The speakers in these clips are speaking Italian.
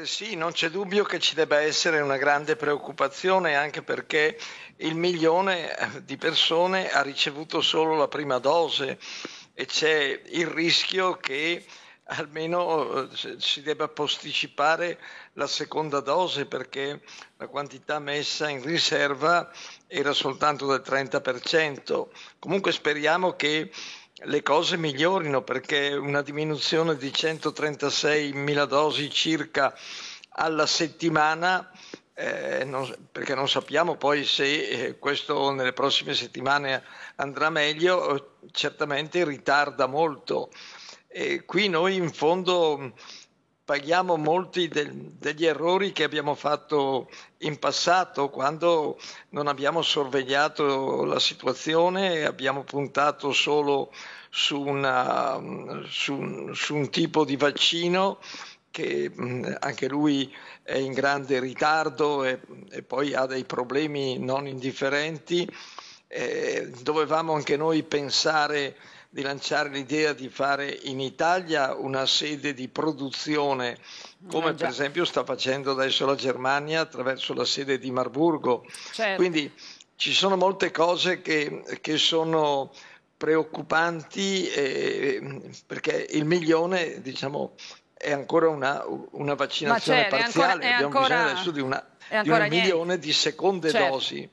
Eh, sì, non c'è dubbio che ci debba essere una grande preoccupazione anche perché il milione eh, di persone ha ricevuto solo la prima dose e c'è il rischio che almeno eh, si debba posticipare la seconda dose perché la quantità messa in riserva era soltanto del 30%. Comunque speriamo che le cose migliorino perché una diminuzione di mila dosi circa alla settimana, eh, non, perché non sappiamo poi se eh, questo nelle prossime settimane andrà meglio, eh, certamente ritarda molto. E qui noi in fondo paghiamo molti del, degli errori che abbiamo fatto in passato quando non abbiamo sorvegliato la situazione e abbiamo puntato solo su, una, su, su un tipo di vaccino che anche lui è in grande ritardo e, e poi ha dei problemi non indifferenti. Eh, dovevamo anche noi pensare di lanciare l'idea di fare in Italia una sede di produzione, come ah, per esempio sta facendo adesso la Germania attraverso la sede di Marburgo. Certo. Quindi ci sono molte cose che, che sono preoccupanti eh, perché il milione diciamo, è ancora una, una vaccinazione certo, parziale, ancora, abbiamo ancora, bisogno adesso di, una, di un niente. milione di seconde certo. dosi.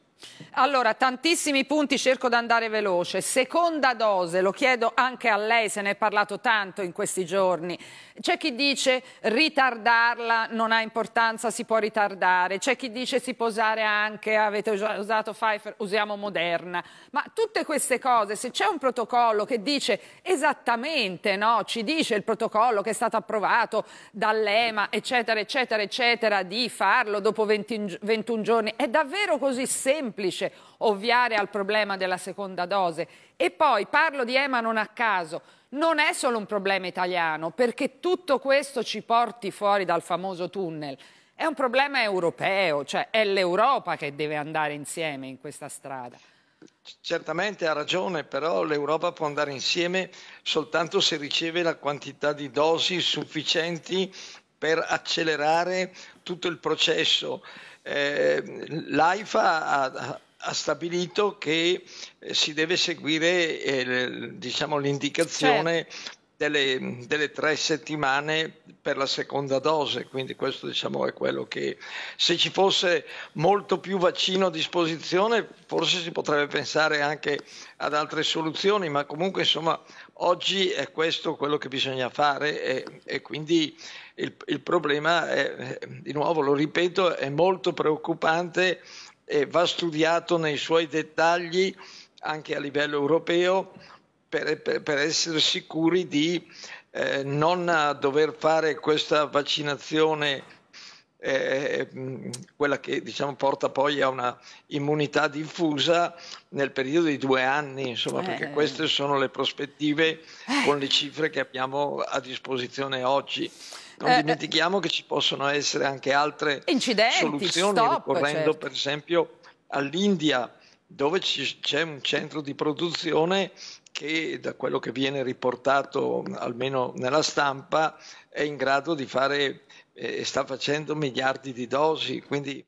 Allora, tantissimi punti, cerco di andare veloce. Seconda dose, lo chiedo anche a lei, se ne è parlato tanto in questi giorni. C'è chi dice ritardarla non ha importanza, si può ritardare. C'è chi dice si può usare anche, avete usato Pfizer, usiamo Moderna. Ma tutte queste cose, se c'è un protocollo che dice esattamente, no, ci dice il protocollo che è stato approvato dall'EMA, eccetera, eccetera, eccetera, di farlo dopo 20, 21 giorni, è davvero così semplice? semplice ovviare al problema della seconda dose. E poi parlo di EMA non a caso. Non è solo un problema italiano, perché tutto questo ci porti fuori dal famoso tunnel. È un problema europeo, cioè è l'Europa che deve andare insieme in questa strada. Certamente ha ragione, però l'Europa può andare insieme soltanto se riceve la quantità di dosi sufficienti per accelerare tutto il processo. Eh, L'AIFA ha, ha stabilito che eh, si deve seguire eh, diciamo, l'indicazione certo delle, delle, tre settimane per la seconda dose, quindi questo diciamo è quello che se ci fosse molto più vaccino a disposizione forse si potrebbe pensare anche ad altre soluzioni, ma comunque insomma oggi è questo quello che bisogna fare e, e quindi il, il problema è, di nuovo lo ripeto, è molto preoccupante e va studiato nei suoi dettagli anche a livello europeo per, per, per essere sicuri di eh, non dover fare questa vaccinazione, eh, quella che diciamo, porta poi a una immunità diffusa nel periodo di due anni, insomma, eh. perché queste sono le prospettive con le cifre che abbiamo a disposizione oggi. Non eh, dimentichiamo che ci possono essere anche altre soluzioni, stop, ricorrendo certo. per esempio all'India, dove c'è un centro di produzione che da quello che viene riportato almeno nella stampa è in grado di fare eh, e sta facendo miliardi di dosi, quindi